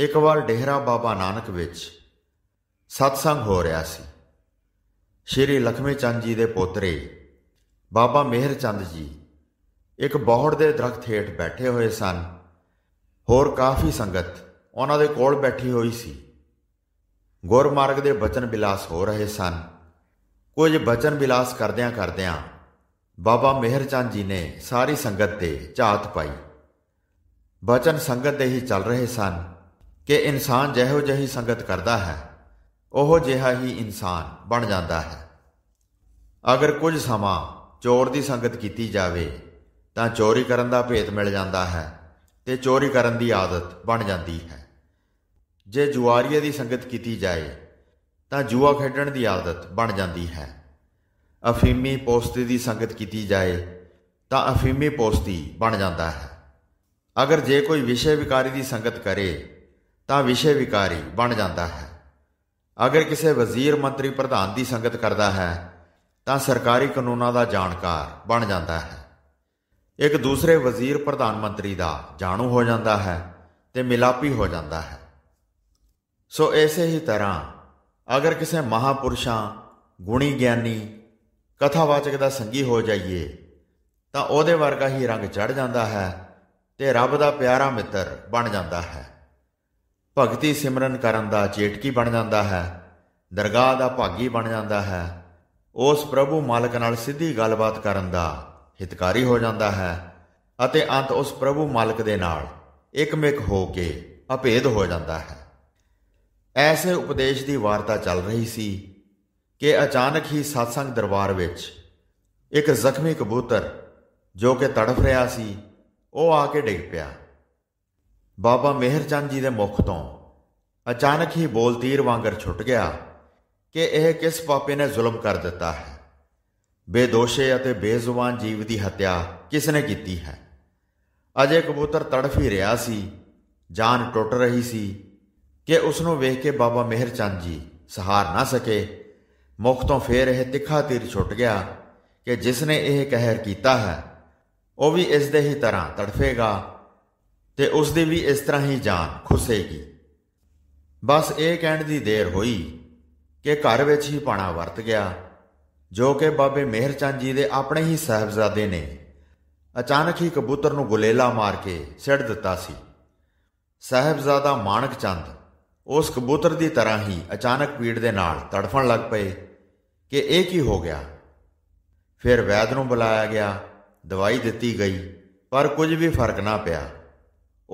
ਇੱਕ ਵਾਰ ਡੇਹਰਾ ਬਾਬਾ ਨਾਨਕ ਵਿੱਚ ਸਤਸੰਗ ਹੋ ਰਿਹਾ ਸੀ ਸ਼੍ਰੀ ਲਖਮੀ ਚੰਦ ਜੀ ਦੇ ਪੋਤਰੇ ਬਾਬਾ ਮਿਹਰ ਚੰਦ ਜੀ ਇੱਕ ਬੋਹੜ ਦੇ ਦਰਖਤ ਹੇਠ ਬੈਠੇ ਹੋਏ ਸਨ ਹੋਰ ਕਾਫੀ ਸੰਗਤ ਉਹਨਾਂ ਦੇ ਕੋਲ ਬੈਠੀ ਹੋਈ ਸੀ ਗੁਰਮਾਰਗ ਦੇ ਬਚਨ ਬਿਲਾਸ ਹੋ ਰਹੇ ਸਨ ਕੁਝ ਬਚਨ ਬਿਲਾਸ ਕਰਦਿਆਂ ਕਰਦਿਆਂ ਬਾਬਾ ਮਿਹਰ ਚੰਦ ਜੀ ਨੇ ਸਾਰੀ ਸੰਗਤ ਤੇ ਝਾਤ ਪਾਈ ਬਚਨ ਸੰਗਤ ਦੇ ਹੀ ਚੱਲ ਰਹੇ ਸਨ ਕਿ ਇਨਸਾਨ ਜਿਹੋ ਜਿਹੀ ਸੰਗਤ ਕਰਦਾ ਹੈ ਉਹ ਜਿਹਾ ਹੀ ਇਨਸਾਨ ਬਣ ਜਾਂਦਾ ਹੈ ਅਗਰ ਕੁਝ ਸਮਾਂ ਚੋਰ ਦੀ ਸੰਗਤ ਕੀਤੀ ਜਾਵੇ ਤਾਂ ਚੋਰੀ ਕਰਨ ਦਾ ਭੇਤ ਮਿਲ ਜਾਂਦਾ ਹੈ ਤੇ ਚੋਰੀ ਕਰਨ ਦੀ ਆਦਤ ਬਣ ਜਾਂਦੀ ਹੈ ਜੇ ਜੁਆਰੀਏ ਦੀ ਸੰਗਤ ਕੀਤੀ ਜਾਏ ਤਾਂ ਜੂਆ ਖੇਡਣ ਦੀ ਆਦਤ ਬਣ ਜਾਂਦੀ ਹੈ ਅਫੀਮੀ ਪੋਸਤੀ ਦੀ ਸੰਗਤ ਕੀਤੀ ਜਾਏ ਤਾਂ ਅਫੀਮੀ ਪੋਸਤੀ ਬਣ ਜਾਂਦਾ ਹੈ ਅਗਰ ਜੇ ਕੋਈ ਵਿਸ਼ੇ ਵਿਕਾਰੀ ਦੀ ਸੰਗਤ ਕਰੇ ਤਾਂ ਵਿਸ਼ੇ ਵਿਕਾਰੀ ਬਣ ਜਾਂਦਾ ਹੈ ਅਗਰ ਕਿਸੇ ਵਜ਼ੀਰ ਮੰਤਰੀ ਪ੍ਰਧਾਨ ਦੀ ਸੰਗਤ ਕਰਦਾ ਹੈ ਤਾਂ ਸਰਕਾਰੀ ਕਾਨੂੰਨਾਂ ਦਾ ਜਾਣਕਾਰ ਬਣ ਜਾਂਦਾ ਹੈ ਇੱਕ ਦੂਸਰੇ ਵਜ਼ੀਰ ਪ੍ਰਧਾਨ ਮੰਤਰੀ ਦਾ ਜਾਣੂ ਹੋ ਜਾਂਦਾ ਹੈ ਤੇ ਮਿਲਾਪੀ ਹੋ ਜਾਂਦਾ ਹੈ ਸੋ ਐਸੇ ਹੀ ਤਰ੍ਹਾਂ ਅਗਰ ਕਿਸੇ ਮਹਾਪੁਰਸ਼ਾਂ ਗੁਣੀ ਗਿਆਨੀ ਕਥਾਵਾਚਕ ਦਾ ਸੰਗੀ ਹੋ ਜਾਈਏ ਤਾਂ ਉਹਦੇ ਵਰਗਾ ਹੀ ਰੰਗ ਚੜ ਜਾਂਦਾ ਹੈ ਤੇ ਰੱਬ ਦਾ ਪਿਆਰਾ ਮਿੱਤਰ ਬਣ ਜਾਂਦਾ ਹੈ ਭਗਤੀ ਸਿਮਰਨ ਕਰਨ ਦਾ ਚੇਟਕੀ ਬਣ ਜਾਂਦਾ ਹੈ ਦਰਗਾਹ ਦਾ ਭਾਗੀ ਬਣ ਜਾਂਦਾ ਹੈ ਉਸ ਪ੍ਰਭੂ ਮਾਲਕ ਨਾਲ ਸਿੱਧੀ ਗੱਲਬਾਤ ਕਰਨ ਦਾ ਹਿਤਕਾਰੀ ਹੋ ਜਾਂਦਾ ਹੈ ਅਤੇ ਅੰਤ ਉਸ ਪ੍ਰਭੂ ਮਾਲਕ ਦੇ ਨਾਲ ਇੱਕਮਿਕ ਹੋ ਕੇ ਅਭੇਦ ਹੋ ਜਾਂਦਾ ਹੈ ਐਸੇ ਉਪਦੇਸ਼ ਦੀ ਵਾਰਤਾ ਚੱਲ ਰਹੀ ਸੀ ਕਿ ਅਚਾਨਕ ਹੀ satsang ਦਰਬਾਰ ਵਿੱਚ ਇੱਕ ਜ਼ਖਮੀ ਕਬੂਤਰ ਜੋ ਕਿ ਤੜਫ ਰਿਹਾ ਸੀ ਉਹ ਆ ਕੇ ਡਿੱਗ ਪਿਆ ਬਾਬਾ ਮਿਹਰ ਚੰਦ ਜੀ ਦੇ ਮੁਖ ਤੋਂ ਅਚਾਨਕ ਹੀ ਬੋਲ ਤੀਰ ਵਾਂਗਰ ਛੁੱਟ ਗਿਆ ਕਿ ਇਹ ਕਿਸ ਪਾਪੇ ਨੇ ਜ਼ੁਲਮ ਕਰ ਦਿੱਤਾ ਹੈ ਬੇਦੋਸ਼ੇ ਅਤੇ ਬੇਜ਼ੁਬਾਨ ਜੀਵ ਦੀ ਹੱਤਿਆ ਕਿਸ ਨੇ ਕੀਤੀ ਹੈ ਅਜੇ ਕਬੂਤਰ ਤੜਫ ਹੀ ਰਿਹਾ ਸੀ ਜਾਨ ਟੁੱਟ ਰਹੀ ਸੀ ਕਿ ਉਸ ਨੂੰ ਵੇਖ ਕੇ ਬਾਬਾ ਮਿਹਰ ਚੰਦ ਜੀ ਸਹਾਰ ਨਾ ਸਕੇ ਮੁਖ ਤੋਂ ਫੇਰ ਇਹ ਤਿੱਖਾ ਤੀਰ ਛੁੱਟ ਗਿਆ ਕਿ ਜਿਸ ਨੇ ਇਹ ਕਹਿਰ ਕੀਤਾ ਹੈ ਉਹ ਵੀ ਇਸ ਦੇ ਹੀ ਤਰ੍ਹਾਂ ਤੜਫੇਗਾ ਤੇ ਉਸ ਦੀ ਵੀ ਇਸ ਤਰ੍ਹਾਂ ਹੀ ਜਾਨ ਖੁਸੇਗੀ ਬਸ ਇਹ ਕਹਿਣ ਦੀ ਦੇਰ ਹੋਈ ਕਿ ਘਰ ਵਿੱਚ ਹੀ ਪਾਣਾ ਵਰਤ ਗਿਆ ਜੋ ਕਿ ਬਾਬੇ ਮਿਹਰ ਚੰਦ ਜੀ ਦੇ ਆਪਣੇ ਹੀ ਸਹਬਜ਼ਾਦੇ ਨੇ ਅਚਾਨਕ ਹੀ ਕਬੂਤਰ ਨੂੰ ਗੁਲੇਲਾ ਮਾਰ ਕੇ ਛੱਡ ਦਿੱਤਾ ਸੀ ਸਹਬਜ਼ਾਦਾ ਮਾਨਕ ਚੰਦ ਉਸ ਕਬੂਤਰ ਦੀ ਤਰ੍ਹਾਂ ਹੀ ਅਚਾਨਕ ਪੀੜ ਦੇ ਨਾਲ ਤੜਫਣ ਲੱਗ ਪਏ ਕਿ ਇਹ ਕੀ ਹੋ ਗਿਆ ਫਿਰ ਵੈਦ ਨੂੰ ਬੁਲਾਇਆ ਗਿਆ ਦਵਾਈ ਦਿੱਤੀ ਗਈ ਪਰ ਕੁਝ ਵੀ ਫਰਕ ਨਾ ਪਿਆ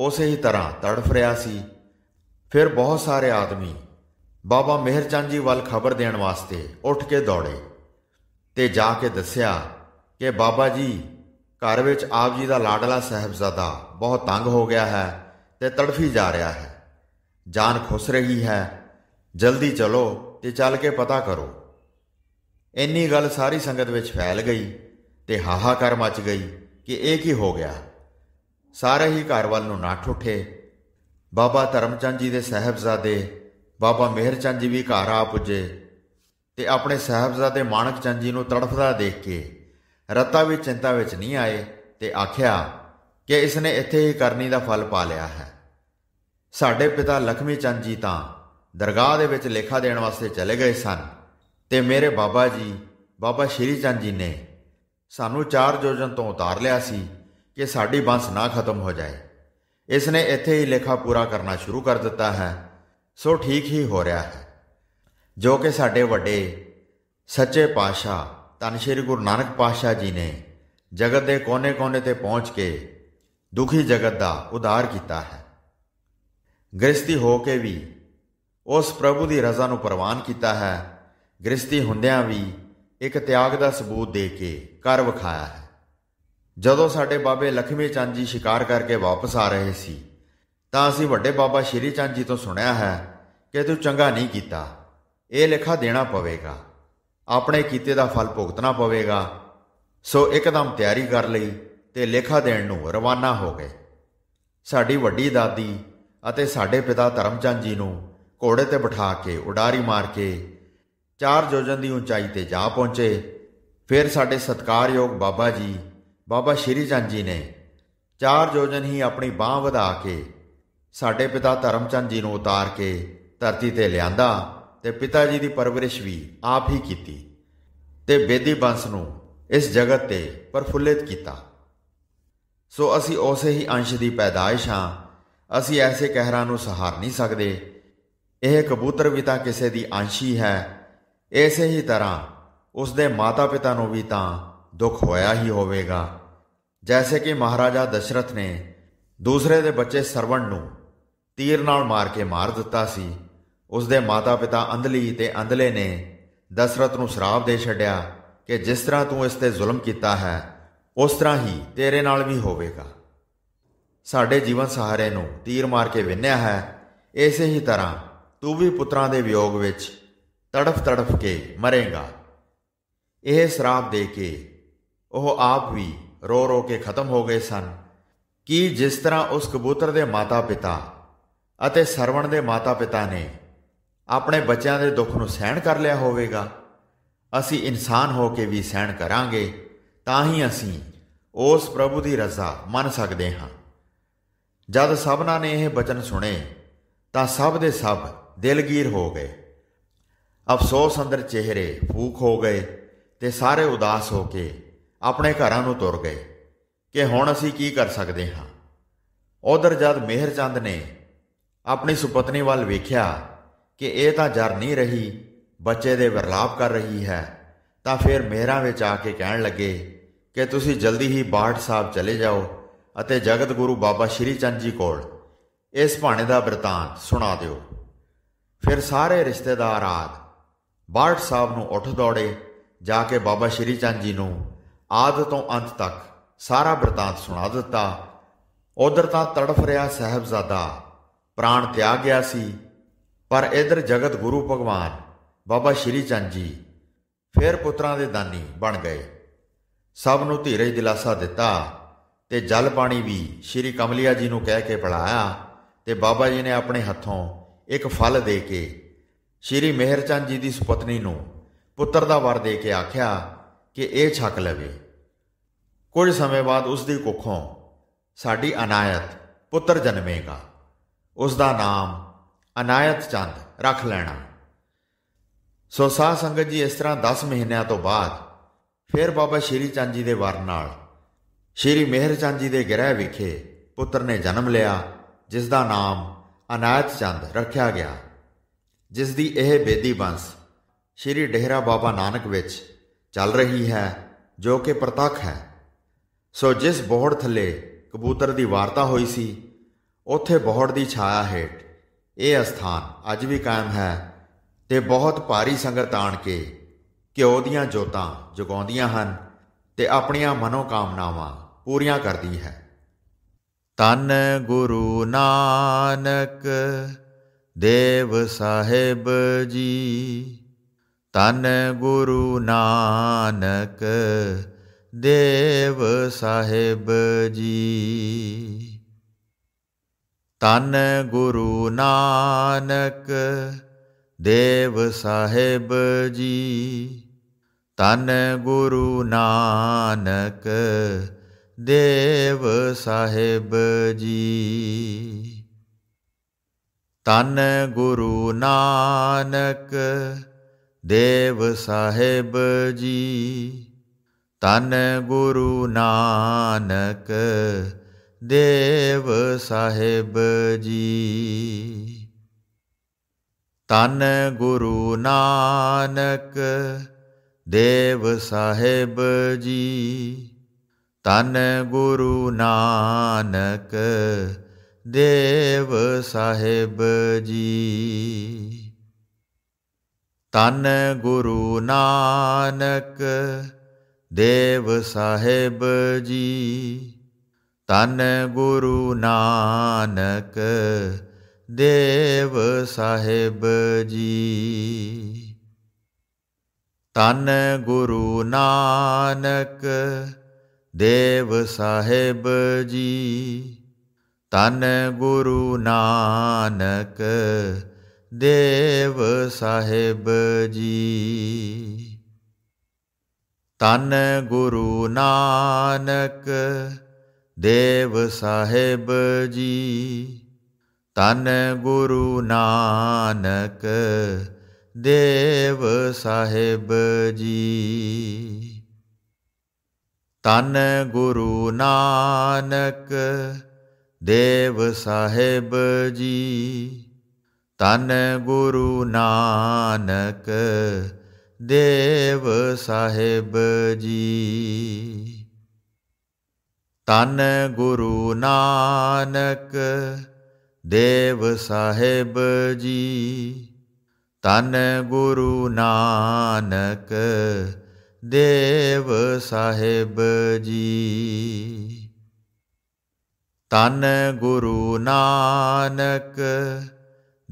ਉਸੇ ਹੀ ਤਰ੍ਹਾਂ ਤੜਫ ਰਿਹਾ ਸੀ ਫਿਰ ਬਹੁਤ ਸਾਰੇ ਆਦਮੀ ਬਾਬਾ ਮਿਹਰਚੰਦ ਜੀ ਵੱਲ ਖਬਰ ਦੇਣ ਵਾਸਤੇ ਉੱਠ ਕੇ ਦੌੜੇ ਤੇ ਜਾ ਕੇ ਦੱਸਿਆ ਕਿ ਬਾਬਾ ਜੀ ਘਰ ਵਿੱਚ ਆਪ ਜੀ ਦਾ ਲਾਡਲਾ ਸਹਿਬਜ਼ਾਦਾ ਬਹੁਤ ਤੰਗ ਹੋ ਗਿਆ ਹੈ ਤੇ ਤੜਫੀ ਜਾ ਰਿਹਾ ਹੈ ਜਾਨ ਖੁੱਸ ਰਹੀ ਹੈ ਜਲਦੀ ਚਲੋ ਤੇ ਚੱਲ ਕੇ ਪਤਾ ਕਰੋ ਇੰਨੀ ਗੱਲ ਸਾਰੀ ਸੰਗਤ ਵਿੱਚ ਫੈਲ ਗਈ ਤੇ ਹਾਹਾਕਾਰ ਮਚ ਗਈ ਕਿ ਇਹ ਕੀ ਹੋ ਗਿਆ ਸਾਰੇ ਹੀ ਘਰ ਵੱਲ ਨੂੰ ਨਾਠ ਉਠੇ ਬਾਬਾ ਧਰਮਚੰਦ ਜੀ ਦੇ ਸਹਬਜ਼ਾਦੇ ਬਾਬਾ ਮਿਹਰਚੰਦ ਜੀ ਵੀ ਘਰ ਆ ਪੁੱਜੇ ਤੇ ਆਪਣੇ ਸਹਬਜ਼ਾਦੇ ਮਾਨਕ ਚੰਦ ਜੀ ਨੂੰ ਤੜਫਦਾ ਦੇਖ ਕੇ ਰਤਾ ਵੀ ਚਿੰਤਾ ਵਿੱਚ ਨਹੀਂ ਆਏ ਤੇ ਆਖਿਆ ਕਿ ਇਸ ਨੇ ਇੱਥੇ ਹੀ ਕਰਨੀ ਦਾ ਫਲ ਪਾ ਲਿਆ ਹੈ ਸਾਡੇ ਪਿਤਾ ਲਖਮੀ ਚੰਦ ਜੀ ਤਾਂ ਦਰਗਾਹ ਦੇ ਵਿੱਚ ਲੇਖਾ ਦੇਣ ਵਾਸਤੇ ਚਲੇ ਗਏ ਸਨ ਤੇ ਮੇਰੇ ਬਾਬਾ ਜੀ ਬਾਬਾ ਸ਼੍ਰੀ ਚੰਦ ਜੀ ਨੇ ਸਾਨੂੰ ਚਾਰ ਜੋਜਨ ਤੋਂ ਉਤਾਰ ਲਿਆ ਸੀ ਕਿ ਸਾਡੀ ਬੰਸ ਨਾ ਖਤਮ ਹੋ ਜਾਏ ਇਸ ਨੇ ਇੱਥੇ ਹੀ ਲੇਖਾ ਪੂਰਾ ਕਰਨਾ ਸ਼ੁਰੂ ਕਰ ਦਿੱਤਾ ਹੈ ਸੋ ਠੀਕ ਹੀ ਹੋ ਰਿਹਾ ਹੈ ਜੋ ਕਿ ਸਾਡੇ ਵੱਡੇ ਸੱਚੇ ਪਾਸ਼ਾ ਧੰਨ ਸ਼੍ਰੀ ਗੁਰੂ ਨਾਨਕ ਪਾਸ਼ਾ ਜੀ ਨੇ ਜਗਤ ਦੇ ਕੋਨੇ-ਕੋਨੇ ਤੇ ਪਹੁੰਚ ਕੇ ਦੁਖੀ ਜਗਤ ਦਾ ਉਧਾਰ ਕੀਤਾ ਹੈ ਗ੍ਰਸਤੀ ਹੋ ਕੇ ਵੀ ਉਸ ਪ੍ਰਭੂ ਦੀ ਰਜ਼ਾ ਨੂੰ ਪ੍ਰਵਾਨ ਕੀਤਾ ਹੈ ਗ੍ਰਸਤੀ ਹੁੰਦਿਆਂ ਵੀ ਇੱਕ ਤਿਆਗ ਦਾ ਸਬੂਤ ਦੇ ਕੇ ਕਰ ਵਿਖਾਇਆ ਹੈ ਜਦੋਂ ਸਾਡੇ ਬਾਬੇ ਲਖਮੀ ਚੰਦ ਜੀ ਸ਼ਿਕਾਰ ਕਰਕੇ ਵਾਪਸ ਆ ਰਹੇ ਸੀ ਤਾਂ ਅਸੀਂ ਵੱਡੇ ਬਾਬਾ ਸ਼੍ਰੀ ਚੰਦ ਜੀ ਤੋਂ ਸੁਣਿਆ ਹੈ ਕਿ ਤੂੰ ਚੰਗਾ ਨਹੀਂ ਕੀਤਾ ਇਹ ਲੇਖਾ ਦੇਣਾ ਪਵੇਗਾ ਆਪਣੇ ਕੀਤੇ ਦਾ ਫਲ ਭੁਗਤਣਾ ਪਵੇਗਾ ਸੋ ਇੱਕਦਮ ਤਿਆਰੀ ਕਰ ਲਈ ਤੇ ਲੇਖਾ ਦੇਣ ਨੂੰ ਰਵਾਨਾ ਹੋ ਗਏ ਸਾਡੀ ਵੱਡੀ ਦਾਦੀ ਅਤੇ ਸਾਡੇ ਪਿਤਾ ਧਰਮਚੰਦ ਜੀ ਨੂੰ ਘੋੜੇ ਤੇ ਬਿਠਾ ਕੇ ਉਡਾਰੀ ਮਾਰ ਕੇ ਚਾਰ ਜੋਜਨ ਦੀ ਉਚਾਈ ਤੇ ਜਾ ਪਹੁੰਚੇ ਫਿਰ ਸਾਡੇ ਸਤਕਾਰਯੋਗ ਬਾਬਾ ਜੀ ਬਾਬਾ ਸ਼੍ਰੀ ਚੰਦ ਜੀ ਨੇ ਚਾਰ ਜੋਜਨ ਹੀ ਆਪਣੀ ਬਾਹ ਵਧਾ ਕੇ ਸਾਡੇ ਪਿਤਾ ਧਰਮਚੰਦ ਜੀ ਨੂੰ ਉਤਾਰ ਕੇ ਧਰਤੀ ਤੇ ਲਿਆਂਦਾ ਤੇ ਪਿਤਾ ਜੀ ਦੀ ਪਰਵਰਿਸ਼ ਵੀ ਆਪ ਹੀ ਕੀਤੀ ਤੇ ਬੇਦੀ ਬੰਸ ਨੂੰ ਇਸ ਜਗਤ ਤੇ ਪਰਫੁੱਲਿਤ ਕੀਤਾ ਸੋ ਅਸੀਂ ਉਸੇ ਹੀ ਅੰਸ਼ ਦੀ ਪੈਦਾਇਸ਼ ਹਾਂ ਅਸੀਂ ਐਸੇ ਕਹਿਰਾਂ ਨੂੰ ਸਹਾਰ ਨਹੀਂ ਸਕਦੇ ਇਹ ਕਬੂਤਰ ਵੀ ਤਾਂ ਕਿਸੇ ਦੀ ਅੰਸ਼ੀ ਹੈ ਐਸੇ ਹੀ ਤਰ੍ਹਾਂ ਉਸ ਦੇ ਮਾਤਾ-ਪਿਤਾ ਨੂੰ ਵੀ ਤਾਂ ਦੁੱਖ ਹੋਇਆ ਹੀ ਹੋਵੇਗਾ ਜੈਸੇ ਕਿ ਮਹਾਰਾਜਾ ਦਸ਼ਰਥ ਨੇ ਦੂਸਰੇ ਦੇ ਬੱਚੇ ਸਰਵਣ ਨੂੰ ਤੀਰ ਨਾਲ ਮਾਰ ਕੇ ਮਾਰ ਦਿੱਤਾ ਸੀ ਉਸ ਦੇ ਮਾਤਾ-ਪਿਤਾ ਅੰਧਲੀ ਤੇ ਅੰਧਲੇ ਨੇ ਦਸ਼ਰਥ ਨੂੰ ਸ਼ਰਾਪ ਦੇ ਛੱਡਿਆ ਕਿ ਜਿਸ ਤਰ੍ਹਾਂ ਤੂੰ ਇਸ ਤੇ ਜ਼ੁਲਮ ਕੀਤਾ ਹੈ ਉਸ ਤਰ੍ਹਾਂ ਹੀ ਤੇਰੇ ਨਾਲ ਵੀ ਹੋਵੇਗਾ ਸਾਡੇ ਜੀਵਨ ਸਹਾਰੇ ਨੂੰ ਤੀਰ ਮਾਰ ਕੇ ਵਿੰਨਿਆ ਹੈ ਇਸੇ ਹੀ ਤਰ੍ਹਾਂ ਤੂੰ ਵੀ ਪੁੱਤਰਾਂ ਦੇ ਵਿਯੋਗ ਵਿੱਚ ਤੜਫ ਤੜਫ ਕੇ ਮਰੇਗਾ ਇਹ ਸਰਾਪ ਦੇ ਕੇ ਉਹ ਆਪ ਵੀ ਰੋ ਰੋ ਕੇ ਖਤਮ ਹੋ ਗਏ ਸਨ ਕਿ ਜਿਸ ਤਰ੍ਹਾਂ ਉਸ ਕਬੂਤਰ ਦੇ ਮਾਤਾ-ਪਿਤਾ ਅਤੇ ਸਰਵਣ ਦੇ ਮਾਤਾ-ਪਿਤਾ ਨੇ ਆਪਣੇ ਬੱਚਿਆਂ ਦੇ ਦੁੱਖ ਨੂੰ ਸਹਿਣ ਕਰ ਲਿਆ ਹੋਵੇਗਾ ਅਸੀਂ ਇਨਸਾਨ ਹੋ ਕੇ ਵੀ ਸਹਿਣ ਕਰਾਂਗੇ ਤਾਂ ਹੀ ਅਸੀਂ ਉਸ ਪ੍ਰਭੂ ਦੀ ਰਜ਼ਾ ਮੰਨ ਸਕਦੇ ਹਾਂ ਜਦ ਸਭਨਾ ਨੇ ਇਹ ਬਚਨ ਸੁਣੇ ਤਾਂ ਸਭ ਦੇ ਸਭ ਦਿਲਗੀਰ ਹੋ ਗਏ ਅਫਸੋਸ ਅੰਦਰ ਚਿਹਰੇ ਫੂਕ ਹੋ ਗਏ ਤੇ ਸਾਰੇ ਉਦਾਸ ਹੋ ਕੇ ਆਪਣੇ ਘਰਾਂ ਨੂੰ ਤੁਰ ਗਏ ਕਿ ਹੁਣ ਅਸੀਂ ਕੀ ਕਰ ਸਕਦੇ ਹਾਂ ਉਧਰ ਜਦ ਮਿਹਰਚੰਦ ਨੇ ਆਪਣੀ ਸੁਪਤਨੀ ਵੱਲ ਵੇਖਿਆ ਕਿ ਇਹ ਤਾਂ ਜਰ ਨਹੀਂ ਰਹੀ ਬੱਚੇ ਦੇ ਵਿਰਲਾਪ ਕਰ ਰਹੀ ਹੈ ਤਾਂ ਫਿਰ ਮਹਿਰਾ ਵਿੱਚ ਆ ਕੇ ਕਹਿਣ ਲੱਗੇ ਕਿ ਤੁਸੀਂ ਜਲਦੀ ਹੀ ਬਾਠ ਸਾਹਿਬ ਚਲੇ ਜਾਓ ਅਤੇ ਜਗਤ ਗੁਰੂ ਬਾਬਾ ਸ਼੍ਰੀ ਚੰਦ ਜੀ ਕੋਲ ਇਸ ਭਾਣੇ ਦਾ ਵਰਤਾਨ ਸੁਣਾ ਦਿਓ ਫਿਰ ਸਾਰੇ ਰਿਸ਼ਤੇਦਾਰ ਆਦ ਬਾਠ ਸਾਹਿਬ ਨੂੰ ਉੱਠ ਦੌੜੇ ਜਾ ਕੇ ਬਾਬਾ ਸ਼੍ਰੀ ਚੰਦ ਜੀ ਨੂੰ ਆਦ ਤੋਂ ਅੰਤ ਤੱਕ ਸਾਰਾ ਬਰਤਾਂਤ ਸੁਣਾ ਦਿੱਤਾ ਉਧਰ ਤਾਂ ਤੜਫ ਰਿਹਾ ਸਹਿਬਜ਼ਾਦਾ ਪ੍ਰਾਣ ਤਿਆਗ ਗਿਆ ਸੀ ਪਰ ਇਧਰ ਜਗਤ ਗੁਰੂ ਭਗਵਾਨ ਬਾਬਾ ਸ਼੍ਰੀ ਚੰਦ ਜੀ ਫਿਰ ਪੁੱਤਰਾਂ ਦੇ ਦਾਨੀ ਬਣ ਗਏ ਸਭ ਨੂੰ ਧੀਰਜ ਦਿਲਾਸਾ ਦਿੱਤਾ ਤੇ ਜਲ ਪਾਣੀ ਵੀ ਸ਼੍ਰੀ ਕਮਲਿਆ ਜੀ ਨੂੰ ਕਹਿ ਕੇ ਪੜਾਇਆ ਤੇ ਬਾਬਾ ਜੀ ਨੇ ਆਪਣੇ ਹੱਥੋਂ ਇੱਕ ਫਲ ਦੇ ਕੇ ਸ਼੍ਰੀ ਮਿਹਰਚੰਦ ਜੀ ਦੀ ਸੁਪਤਨੀ ਨੂੰ ਪੁੱਤਰ ਦਾ ਵਰ ਦੇ ਕੇ ਆਖਿਆ ਕਿ ਇਹ ਛਕ ਲਵੇ ਕੁਝ ਸਮੇਂ ਬਾਅਦ ਉਸ ਦੀ ਕੁੱਖੋਂ ਸਾਡੀ ਅਨਾਇਤ ਪੁੱਤਰ ਜਨਮੇਗਾ ਉਸ ਦਾ ਨਾਮ ਅਨਾਇਤ ਚੰਦ ਰੱਖ ਲੈਣਾ ਸੋ ਸਾਧ ਸੰਗਤ ਜੀ ਇਸ ਤਰ੍ਹਾਂ 10 ਮਹੀਨਿਆਂ ਤੋਂ ਬਾਅਦ ਫਿਰ ਬਾਬਾ ਸ਼੍ਰੀ ਚੰਦ ਜੀ ਦੇ ਵਰ ਨਾਲ ਸ਼੍ਰੀ ਮਿਹਰ ਚੰਦ ਜੀ ਦੇ ਗ੍ਰਹਿ ਵਿਖੇ ਪੁੱਤਰ ਨੇ ਜਨਮ ਲਿਆ ਜਿਸ ਦਾ ਨਾਮ ਅਨਾਇਤ ਚੰਦ ਰੱਖਿਆ ਗਿਆ ਜਿਸ ਦੀ ਇਹ ਬੇਦੀ ਬੰਸ ਸ਼੍ਰੀ ਡੇਹਰਾ ਬਾਬਾ ਨਾਨਕ ਵਿੱਚ ਚੱਲ ਰਹੀ ਹੈ ਜੋ ਕਿ ਪ੍ਰਤੱਖ ਹੈ ਸੋ ਜਿਸ ਬੋਹੜ ਥੱਲੇ ਕਬੂਤਰ ਦੀ ਵਾਰਤਾ ਹੋਈ ਸੀ ਉੱਥੇ ਬੋਹੜ ਦੀ ਛਾਇਆ ਹੇਠ ਇਹ ਸਥਾਨ ਅੱਜ ਵੀ ਕਾਇਮ ਹੈ ਤੇ ਬਹੁਤ ਭਾਰੀ ਸੰਗਤ ਆਣ ਕੇ ਘਿਓ ਦੀਆਂ ਜੋਤਾਂ ਜਗਾਉਂਦੀਆਂ ਹਨ ਤੇ ਆਪਣੀਆਂ ਮਨੋ ਕਾਮਨਾਵਾਂ ਪੂਰੀਆਂ ਕਰਦੀ ਹੈ ਤਨ ਗੁਰੂ ਨਾਨਕ ਦੇਵ ਸਾਹਿਬ ਜੀ ਤਨ ਗੁਰੂ ਨਾਨਕ ਦੇਵ ਸਾਹਿਬ ਜੀ ਤਨ ਗੁਰੂ ਨਾਨਕ ਦੇਵ ਸਾਹਿਬ ਜੀ ਤਨ ਗੁਰੂ ਨਾਨਕ ਦੇਵ ਸਾਹਿਬ ਜੀ ਤਨ ਗੁਰੂ ਨਾਨਕ ਦੇਵ ਸਾਹਿਬ ਜੀ ਤਨ ਗੁਰੂ ਨਾਨਕ ਦੇਵ ਸਾਹਿਬ ਜੀ ਤਨ ਗੁਰੂ ਨਾਨਕ ਦੇਵ ਸਾਹਿਬ ਜੀ ਤਨ ਗੁਰੂ ਨਾਨਕ ਦੇਵ ਸਾਹਿਬ ਜੀ ਤਨ ਗੁਰੂ ਨਾਨਕ ਦੇਵ ਸਾਹਿਬ ਜੀ ਤਨ ਗੁਰੂ ਨਾਨਕ ਦੇਵ ਸਾਹਿਬ ਜੀ ਤਨ ਗੁਰੂ ਨਾਨਕ ਦੇਵ ਸਾਹਿਬ ਜੀ ਤਨ ਗੁਰੂ ਨਾਨਕ ਦੇਵ ਸਾਹਿਬ ਜੀ ਤਨ ਗੁਰੂ ਨਾਨਕ ਦੇਵ ਸਾਹਿਬ ਜੀ ਤਨ ਗੁਰੂ ਨਾਨਕ ਦੇਵ ਸਾਹਿਬ ਜੀ ਤਨ ਗੁਰੂ ਨਾਨਕ ਦੇਵ ਸਾਹਿਬ ਜੀ ਤਨ ਗੁਰੂ ਨਾਨਕ ਦੇਵ ਸਾਹਿਬ ਜੀ ਤਨ ਗੁਰੂ ਨਾਨਕ ਦੇਵ ਸਾਹਿਬ ਜੀ ਤਨ ਗੁਰੂ ਨਾਨਕ ਦੇਵ ਸਾਹਿਬ ਜੀ ਤਨ ਗੁਰੂ ਨਾਨਕ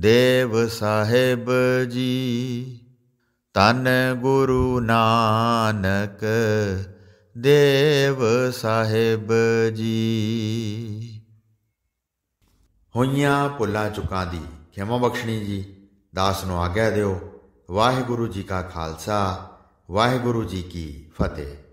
ਦੇਵ ਸਾਹਿਬ ਜੀ ਤਨ ਗੁਰੂ ਨਾਨਕ ਦੇਵ ਸਾਹਿਬ ਜੀ ਹੋਈਆਂ ਪੁੱਲਾ ਚੁਕਾਂ ਦੀ ਖਿਮਾ ਬਖਸ਼ਣੀ ਜੀ ਦਾਸ ਨੂੰ ਆਗਿਆ ਦਿਓ ਵਾਹਿਗੁਰੂ ਜੀ ਕਾ ਖਾਲਸਾ ਵਾਹਿਗੁਰੂ ਜੀ ਕੀ ਫਤਿਹ